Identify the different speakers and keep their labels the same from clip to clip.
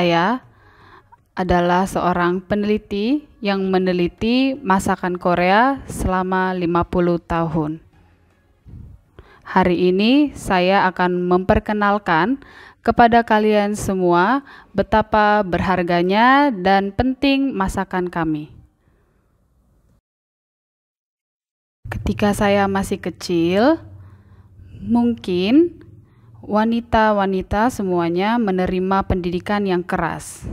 Speaker 1: saya adalah seorang peneliti yang meneliti masakan Korea selama 50 tahun. Hari ini saya akan memperkenalkan kepada kalian semua betapa berharganya dan penting masakan kami. Ketika saya masih kecil, mungkin wanita-wanita semuanya menerima pendidikan yang keras.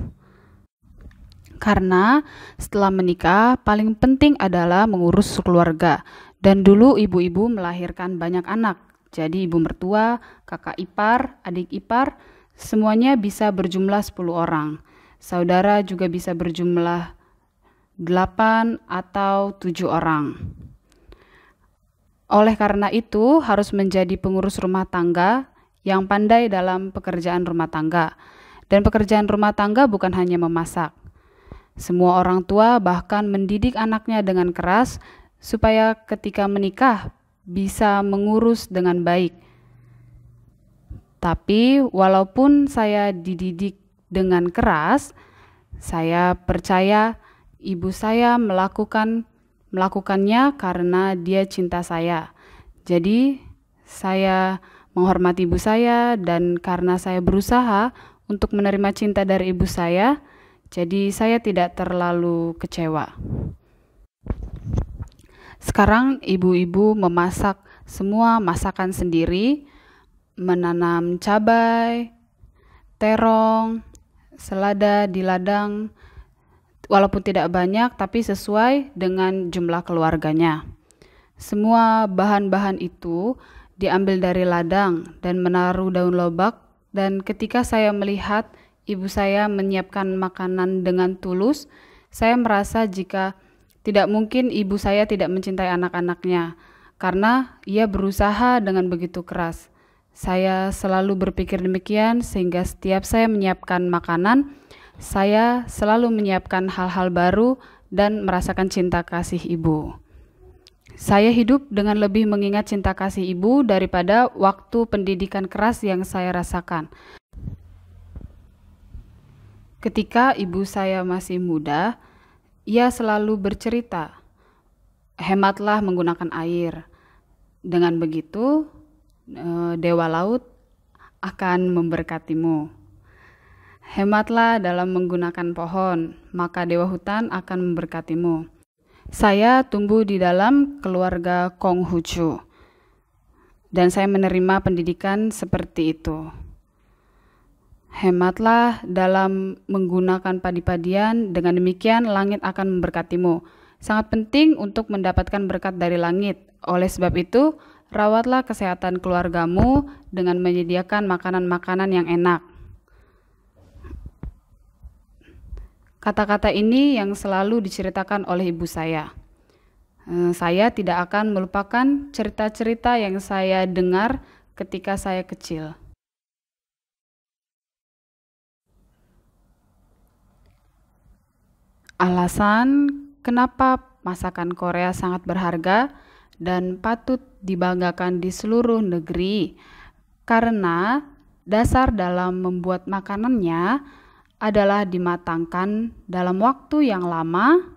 Speaker 1: Karena setelah menikah, paling penting adalah mengurus keluarga. Dan dulu ibu-ibu melahirkan banyak anak. Jadi ibu mertua, kakak ipar, adik ipar, semuanya bisa berjumlah 10 orang. Saudara juga bisa berjumlah 8 atau 7 orang. Oleh karena itu, harus menjadi pengurus rumah tangga yang pandai dalam pekerjaan rumah tangga. Dan pekerjaan rumah tangga bukan hanya memasak. Semua orang tua bahkan mendidik anaknya dengan keras supaya ketika menikah bisa mengurus dengan baik. Tapi walaupun saya dididik dengan keras, saya percaya ibu saya melakukan melakukannya karena dia cinta saya. Jadi saya menghormati ibu saya dan karena saya berusaha untuk menerima cinta dari ibu saya, jadi saya tidak terlalu kecewa. Sekarang ibu-ibu memasak semua masakan sendiri, menanam cabai, terong, selada di ladang, walaupun tidak banyak tapi sesuai dengan jumlah keluarganya. Semua bahan-bahan itu diambil dari ladang dan menaruh daun lobak, dan ketika saya melihat ibu saya menyiapkan makanan dengan tulus, saya merasa jika tidak mungkin ibu saya tidak mencintai anak-anaknya, karena ia berusaha dengan begitu keras. Saya selalu berpikir demikian, sehingga setiap saya menyiapkan makanan, saya selalu menyiapkan hal-hal baru dan merasakan cinta kasih ibu. Saya hidup dengan lebih mengingat cinta kasih ibu daripada waktu pendidikan keras yang saya rasakan. Ketika ibu saya masih muda, ia selalu bercerita, "Hematlah menggunakan air." Dengan begitu, eh, dewa laut akan memberkatimu. Hematlah dalam menggunakan pohon, maka dewa hutan akan memberkatimu. Saya tumbuh di dalam keluarga Konghucu dan saya menerima pendidikan seperti itu. Hematlah dalam menggunakan padi-padian, dengan demikian langit akan memberkatimu. Sangat penting untuk mendapatkan berkat dari langit. Oleh sebab itu, rawatlah kesehatan keluargamu dengan menyediakan makanan-makanan yang enak. Kata-kata ini yang selalu diceritakan oleh ibu saya. Eh, saya tidak akan melupakan cerita-cerita yang saya dengar ketika saya kecil. Alasan kenapa masakan Korea sangat berharga dan patut dibanggakan di seluruh negeri karena dasar dalam membuat makanannya adalah dimatangkan dalam waktu yang lama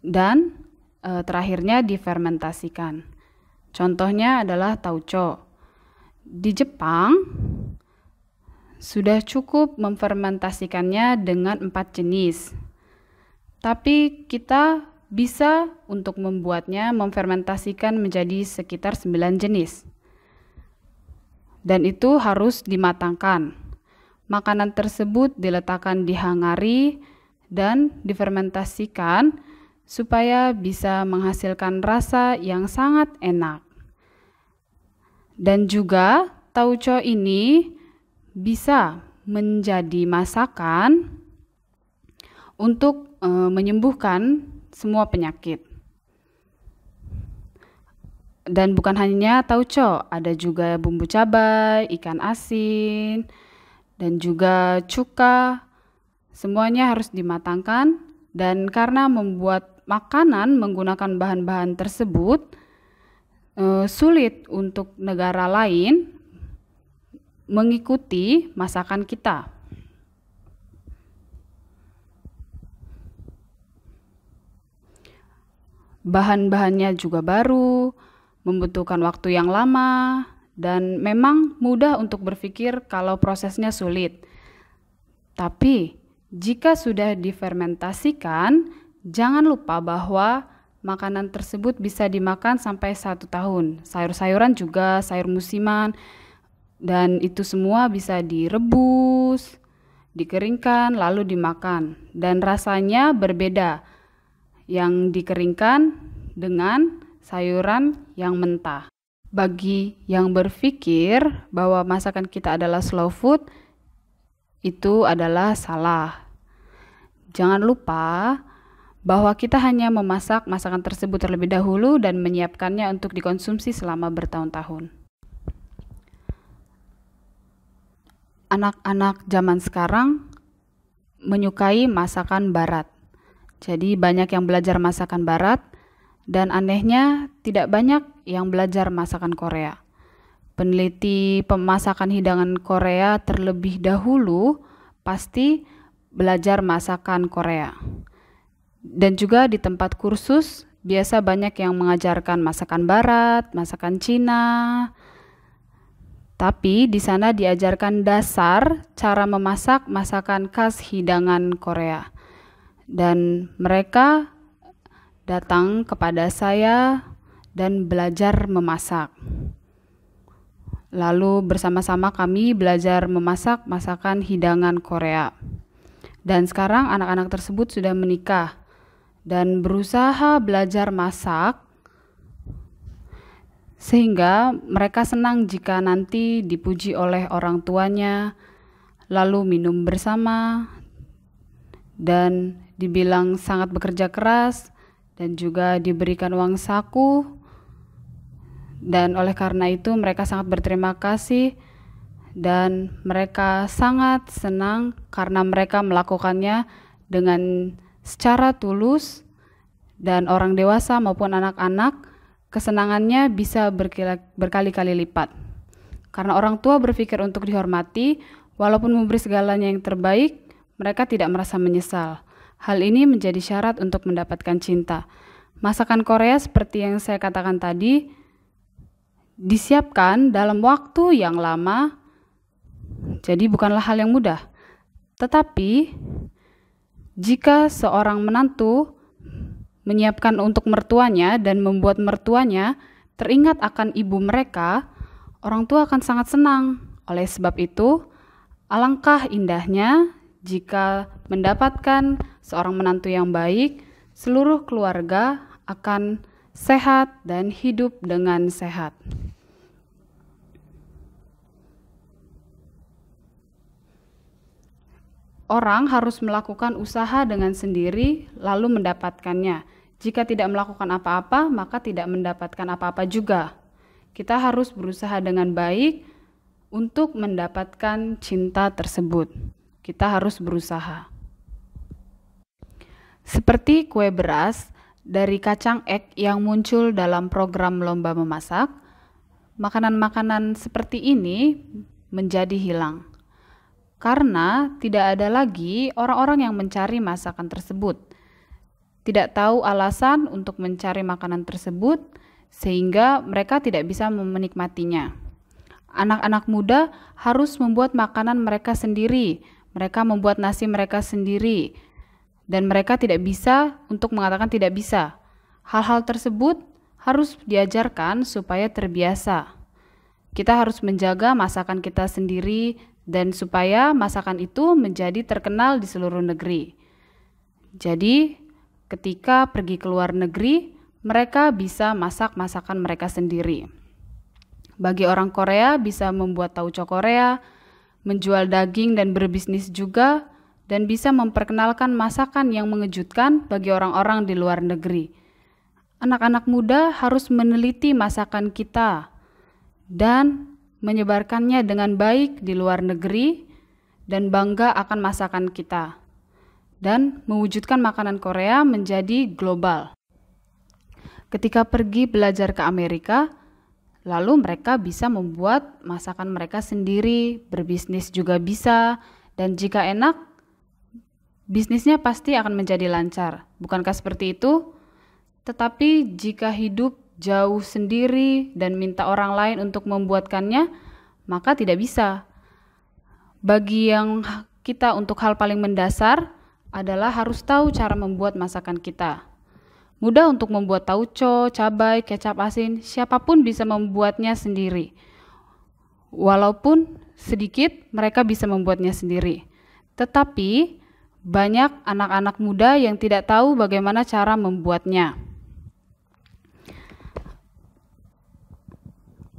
Speaker 1: dan e, terakhirnya difermentasikan. Contohnya adalah tauco. Di Jepang sudah cukup memfermentasikannya dengan empat jenis. Tapi kita bisa untuk membuatnya memfermentasikan menjadi sekitar 9 jenis. Dan itu harus dimatangkan. Makanan tersebut diletakkan di hangari dan difermentasikan supaya bisa menghasilkan rasa yang sangat enak. Dan juga tauco ini bisa menjadi masakan untuk e, menyembuhkan semua penyakit. Dan bukan hanya tauco, ada juga bumbu cabai, ikan asin, dan juga cuka. Semuanya harus dimatangkan dan karena membuat makanan menggunakan bahan-bahan tersebut eh, sulit untuk negara lain mengikuti masakan kita. Bahan-bahannya juga baru, membutuhkan waktu yang lama, dan memang mudah untuk berpikir kalau prosesnya sulit. Tapi jika sudah difermentasikan, jangan lupa bahwa makanan tersebut bisa dimakan sampai satu tahun. Sayur-sayuran juga, sayur musiman, dan itu semua bisa direbus, dikeringkan, lalu dimakan. Dan rasanya berbeda yang dikeringkan dengan sayuran yang mentah bagi yang berpikir bahwa masakan kita adalah slow food itu adalah salah. Jangan lupa bahwa kita hanya memasak masakan tersebut terlebih dahulu dan menyiapkannya untuk dikonsumsi selama bertahun-tahun. Anak-anak zaman sekarang menyukai masakan barat. Jadi banyak yang belajar masakan barat dan anehnya tidak banyak yang belajar masakan Korea. Peneliti pemasakan hidangan Korea terlebih dahulu pasti belajar masakan Korea. Dan juga di tempat kursus biasa banyak yang mengajarkan masakan barat, masakan Cina, tapi di sana diajarkan dasar cara memasak masakan khas hidangan Korea. Dan mereka datang kepada saya dan belajar memasak. Lalu bersama-sama kami belajar memasak masakan hidangan Korea. Dan sekarang anak-anak tersebut sudah menikah dan berusaha belajar masak sehingga mereka senang jika nanti dipuji oleh orang tuanya, lalu minum bersama, dan dibilang sangat bekerja keras, dan juga diberikan uang saku dan oleh karena itu mereka sangat berterima kasih dan mereka sangat senang karena mereka melakukannya dengan secara tulus dan orang dewasa maupun anak-anak kesenangannya bisa berkali-kali lipat. Karena orang tua berpikir untuk dihormati, walaupun memberi segalanya yang terbaik, mereka tidak merasa menyesal. Hal ini menjadi syarat untuk mendapatkan cinta. Masakan Korea seperti yang saya katakan tadi, disiapkan dalam waktu yang lama, jadi bukanlah hal yang mudah. Tetapi, jika seorang menantu menyiapkan untuk mertuanya dan membuat mertuanya teringat akan ibu mereka, orang tua akan sangat senang. Oleh sebab itu, alangkah indahnya jika mendapatkan seorang menantu yang baik, seluruh keluarga akan sehat dan hidup dengan sehat. Orang harus melakukan usaha dengan sendiri, lalu mendapatkannya. Jika tidak melakukan apa-apa, maka tidak mendapatkan apa-apa juga. Kita harus berusaha dengan baik untuk mendapatkan cinta tersebut. Kita harus berusaha, seperti kue beras dari kacang ek yang muncul dalam program lomba memasak. Makanan-makanan seperti ini menjadi hilang karena tidak ada lagi orang-orang yang mencari masakan tersebut. Tidak tahu alasan untuk mencari makanan tersebut, sehingga mereka tidak bisa menikmatinya. Anak-anak muda harus membuat makanan mereka sendiri, mereka membuat nasi mereka sendiri, dan mereka tidak bisa untuk mengatakan tidak bisa. Hal-hal tersebut harus diajarkan supaya terbiasa. Kita harus menjaga masakan kita sendiri dan supaya masakan itu menjadi terkenal di seluruh negeri. Jadi, ketika pergi ke luar negeri, mereka bisa masak masakan mereka sendiri. Bagi orang Korea, bisa membuat tauco Korea, menjual daging, dan berbisnis juga, dan bisa memperkenalkan masakan yang mengejutkan bagi orang-orang di luar negeri. Anak-anak muda harus meneliti masakan kita dan menyebarkannya dengan baik di luar negeri, dan bangga akan masakan kita, dan mewujudkan makanan Korea menjadi global. Ketika pergi belajar ke Amerika, lalu mereka bisa membuat masakan mereka sendiri, berbisnis juga bisa, dan jika enak, bisnisnya pasti akan menjadi lancar. Bukankah seperti itu? Tetapi jika hidup jauh sendiri, dan minta orang lain untuk membuatkannya, maka tidak bisa. Bagi yang kita untuk hal paling mendasar adalah harus tahu cara membuat masakan kita. Mudah untuk membuat tauco, cabai, kecap asin, siapapun bisa membuatnya sendiri. Walaupun sedikit, mereka bisa membuatnya sendiri. Tetapi banyak anak-anak muda yang tidak tahu bagaimana cara membuatnya.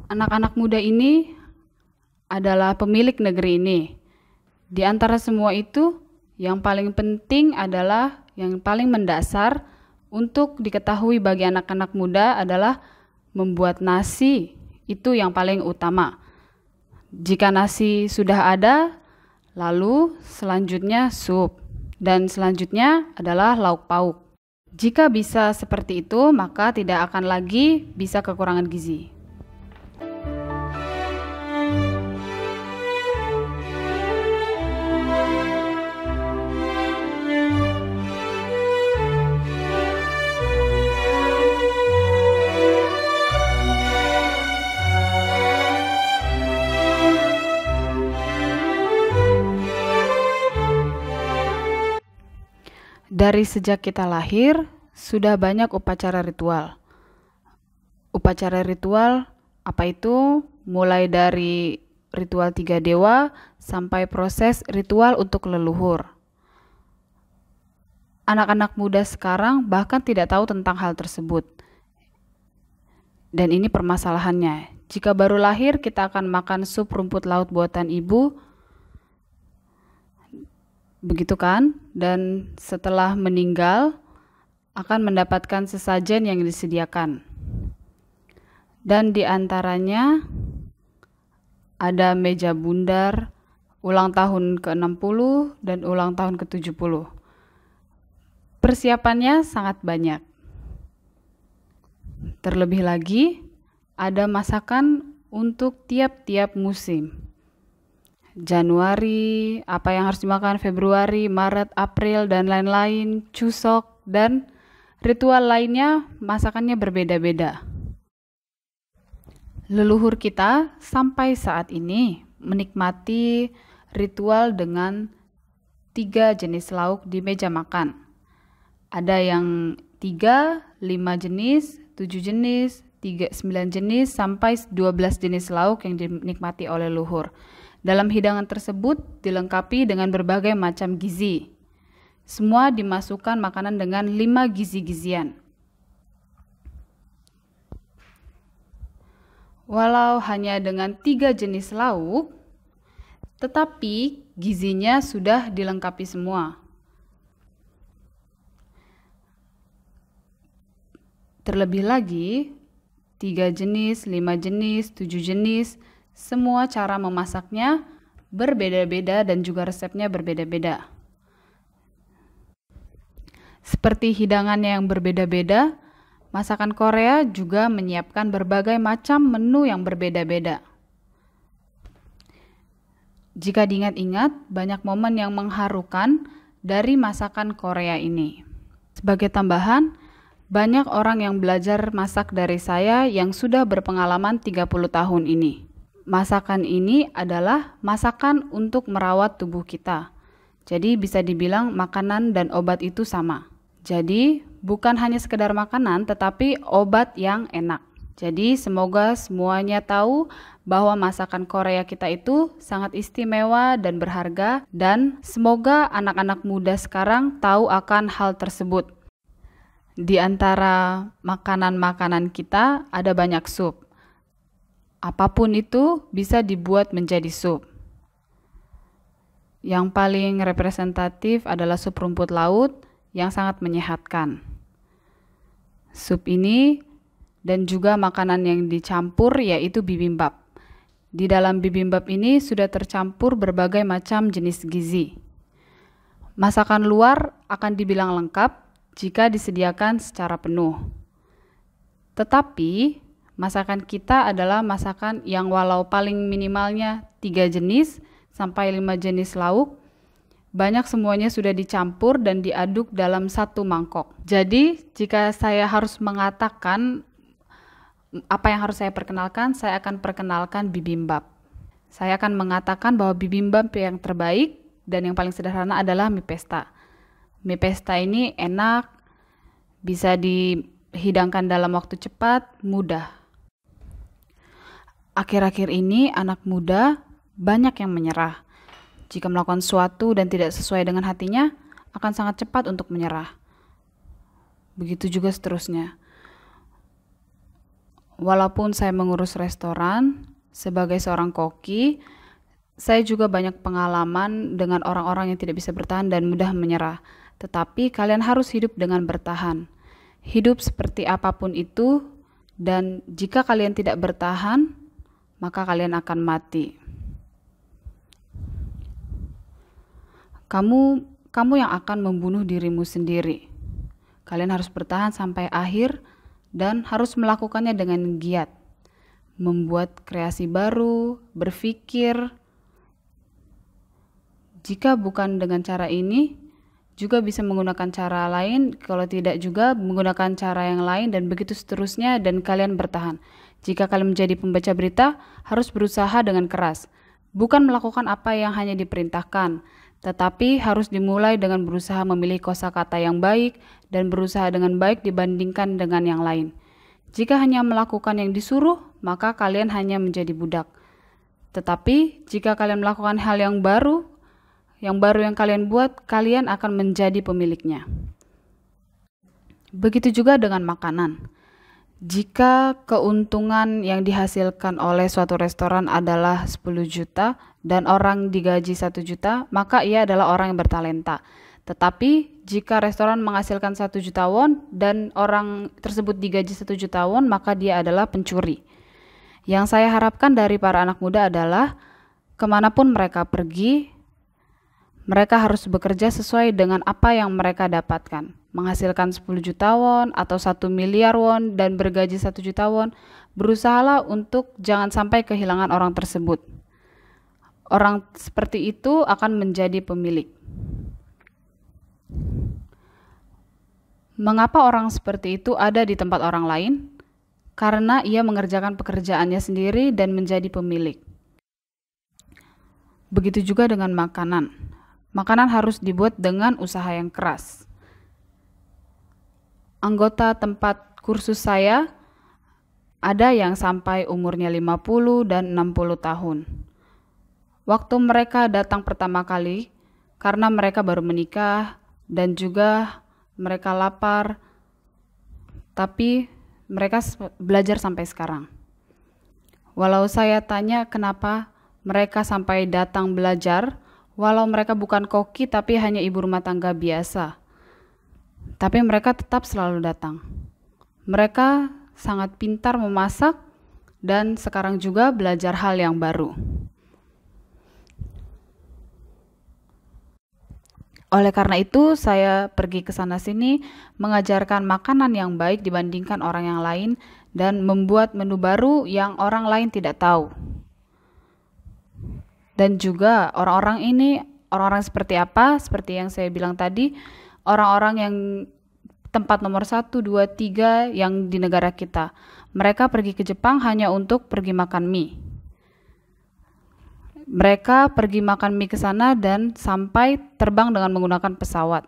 Speaker 1: anak-anak muda ini adalah pemilik negeri ini. Di antara semua itu, yang paling penting adalah yang paling mendasar untuk diketahui bagi anak-anak muda adalah membuat nasi. Itu yang paling utama. Jika nasi sudah ada, lalu selanjutnya sup, dan selanjutnya adalah lauk pauk. Jika bisa seperti itu, maka tidak akan lagi bisa kekurangan gizi. Dari sejak kita lahir, sudah banyak upacara ritual. Upacara ritual apa itu? Mulai dari ritual tiga dewa sampai proses ritual untuk leluhur. Anak-anak muda sekarang bahkan tidak tahu tentang hal tersebut. Dan ini permasalahannya. Jika baru lahir, kita akan makan sup rumput laut buatan ibu begitu kan? Dan setelah meninggal akan mendapatkan sesajen yang disediakan. Dan di antaranya ada meja bundar, ulang tahun ke-60 dan ulang tahun ke-70. Persiapannya sangat banyak. Terlebih lagi, ada masakan untuk tiap-tiap musim. Januari, apa yang harus dimakan Februari, Maret, April, dan lain-lain, cusok, dan ritual lainnya masakannya berbeda-beda. Leluhur kita sampai saat ini menikmati ritual dengan tiga jenis lauk di meja makan. Ada yang tiga, lima jenis, tujuh jenis, tiga, sembilan jenis sampai dua belas jenis lauk yang dinikmati oleh luhur. Dalam hidangan tersebut dilengkapi dengan berbagai macam gizi. Semua dimasukkan makanan dengan lima gizi-gizian. Walau hanya dengan tiga jenis lauk, tetapi gizinya sudah dilengkapi semua. Terlebih lagi, tiga jenis, lima jenis, tujuh jenis, semua cara memasaknya berbeda-beda dan juga resepnya berbeda-beda. Seperti hidangannya yang berbeda-beda, masakan Korea juga menyiapkan berbagai macam menu yang berbeda-beda. Jika diingat-ingat, banyak momen yang mengharukan dari masakan Korea ini. Sebagai tambahan, banyak orang yang belajar masak dari saya yang sudah berpengalaman 30 tahun ini masakan ini adalah masakan untuk merawat tubuh kita. Jadi bisa dibilang makanan dan obat itu sama. Jadi bukan hanya sekedar makanan tetapi obat yang enak. Jadi semoga semuanya tahu bahwa masakan Korea kita itu sangat istimewa dan berharga dan semoga anak-anak muda sekarang tahu akan hal tersebut. Di antara makanan-makanan kita ada banyak sup apapun itu bisa dibuat menjadi sup. Yang paling representatif adalah sup rumput laut yang sangat menyehatkan. Sup ini dan juga makanan yang dicampur yaitu bibimbap. Di dalam bibimbap ini sudah tercampur berbagai macam jenis gizi. Masakan luar akan dibilang lengkap jika disediakan secara penuh. Tetapi Masakan kita adalah masakan yang walau paling minimalnya tiga jenis sampai lima jenis lauk, banyak semuanya sudah dicampur dan diaduk dalam satu mangkok. Jadi, jika saya harus mengatakan apa yang harus saya perkenalkan, saya akan perkenalkan bibimbap. Saya akan mengatakan bahwa bibimbap yang terbaik dan yang paling sederhana adalah mie pesta. Mie pesta ini enak, bisa dihidangkan dalam waktu cepat, mudah akhir-akhir ini anak muda banyak yang menyerah. Jika melakukan sesuatu dan tidak sesuai dengan hatinya, akan sangat cepat untuk menyerah. Begitu juga seterusnya. Walaupun saya mengurus restoran sebagai seorang koki, saya juga banyak pengalaman dengan orang-orang yang tidak bisa bertahan dan mudah menyerah. Tetapi kalian harus hidup dengan bertahan. Hidup seperti apapun itu, dan jika kalian tidak bertahan, maka kalian akan mati. Kamu kamu yang akan membunuh dirimu sendiri. Kalian harus bertahan sampai akhir dan harus melakukannya dengan giat. Membuat kreasi baru, berpikir. Jika bukan dengan cara ini, juga bisa menggunakan cara lain, kalau tidak juga menggunakan cara yang lain dan begitu seterusnya dan kalian bertahan. Jika kalian menjadi pembaca berita, harus berusaha dengan keras, bukan melakukan apa yang hanya diperintahkan, tetapi harus dimulai dengan berusaha memilih kosakata yang baik dan berusaha dengan baik dibandingkan dengan yang lain. Jika hanya melakukan yang disuruh, maka kalian hanya menjadi budak. Tetapi jika kalian melakukan hal yang baru, yang baru yang kalian buat, kalian akan menjadi pemiliknya. Begitu juga dengan makanan. Jika keuntungan yang dihasilkan oleh suatu restoran adalah 10 juta dan orang digaji 1 juta, maka ia adalah orang yang bertalenta. Tetapi jika restoran menghasilkan 1 juta won dan orang tersebut digaji 1 juta won, maka dia adalah pencuri. Yang saya harapkan dari para anak muda adalah kemanapun mereka pergi, mereka harus bekerja sesuai dengan apa yang mereka dapatkan menghasilkan 10 juta won atau 1 miliar won dan bergaji 1 juta won, berusahalah untuk jangan sampai kehilangan orang tersebut. Orang seperti itu akan menjadi pemilik. Mengapa orang seperti itu ada di tempat orang lain? Karena ia mengerjakan pekerjaannya sendiri dan menjadi pemilik. Begitu juga dengan makanan. Makanan harus dibuat dengan usaha yang keras anggota tempat kursus saya ada yang sampai umurnya 50 dan 60 tahun. Waktu mereka datang pertama kali, karena mereka baru menikah dan juga mereka lapar, tapi mereka belajar sampai sekarang. Walau saya tanya kenapa mereka sampai datang belajar, walau mereka bukan koki tapi hanya ibu rumah tangga biasa tapi mereka tetap selalu datang. Mereka sangat pintar memasak dan sekarang juga belajar hal yang baru. Oleh karena itu, saya pergi ke sana sini mengajarkan makanan yang baik dibandingkan orang yang lain dan membuat menu baru yang orang lain tidak tahu. Dan juga orang-orang ini, orang-orang seperti apa, seperti yang saya bilang tadi, orang-orang yang tempat nomor satu, dua, tiga yang di negara kita. Mereka pergi ke Jepang hanya untuk pergi makan mie. Mereka pergi makan mie ke sana dan sampai terbang dengan menggunakan pesawat.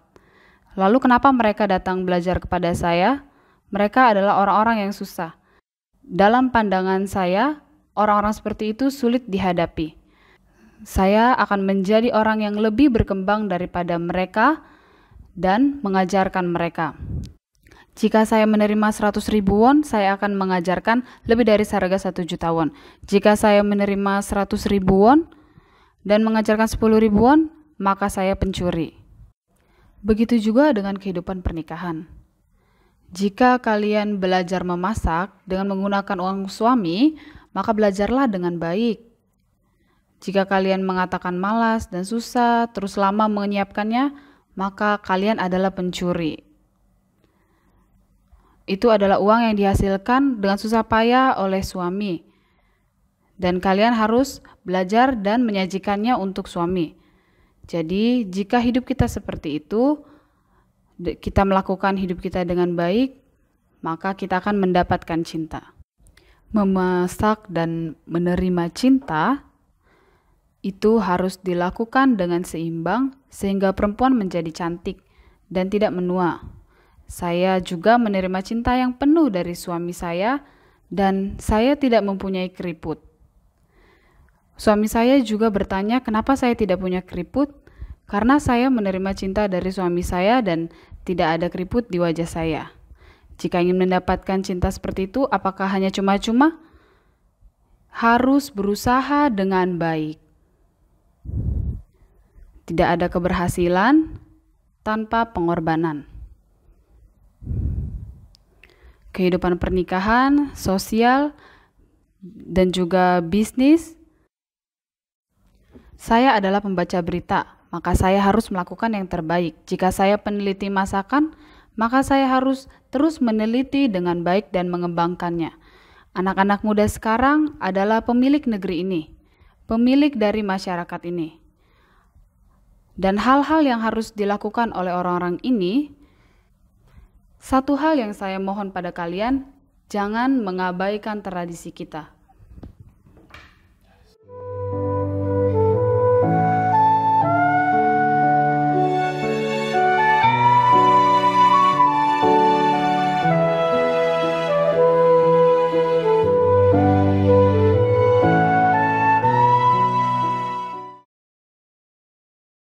Speaker 1: Lalu kenapa mereka datang belajar kepada saya? Mereka adalah orang-orang yang susah. Dalam pandangan saya, orang-orang seperti itu sulit dihadapi. Saya akan menjadi orang yang lebih berkembang daripada mereka dan mengajarkan mereka. Jika saya menerima 100 ribu won, saya akan mengajarkan lebih dari seharga 1 juta won. Jika saya menerima 100 ribu won dan mengajarkan 10 ribu won, maka saya pencuri. Begitu juga dengan kehidupan pernikahan. Jika kalian belajar memasak dengan menggunakan uang suami, maka belajarlah dengan baik. Jika kalian mengatakan malas dan susah, terus lama menyiapkannya, maka kalian adalah pencuri. Itu adalah uang yang dihasilkan dengan susah payah oleh suami, dan kalian harus belajar dan menyajikannya untuk suami. Jadi, jika hidup kita seperti itu, kita melakukan hidup kita dengan baik, maka kita akan mendapatkan cinta. Memasak dan menerima cinta itu harus dilakukan dengan seimbang sehingga perempuan menjadi cantik dan tidak menua. Saya juga menerima cinta yang penuh dari suami saya dan saya tidak mempunyai keriput. Suami saya juga bertanya kenapa saya tidak punya keriput karena saya menerima cinta dari suami saya dan tidak ada keriput di wajah saya. Jika ingin mendapatkan cinta seperti itu, apakah hanya cuma-cuma? Harus berusaha dengan baik. Tidak ada keberhasilan tanpa pengorbanan. Kehidupan pernikahan, sosial, dan juga bisnis. Saya adalah pembaca berita, maka saya harus melakukan yang terbaik. Jika saya peneliti masakan, maka saya harus terus meneliti dengan baik dan mengembangkannya. Anak-anak muda sekarang adalah pemilik negeri ini, pemilik dari masyarakat ini. Dan hal-hal yang harus dilakukan oleh orang-orang ini, satu hal yang saya mohon pada kalian, jangan mengabaikan tradisi kita.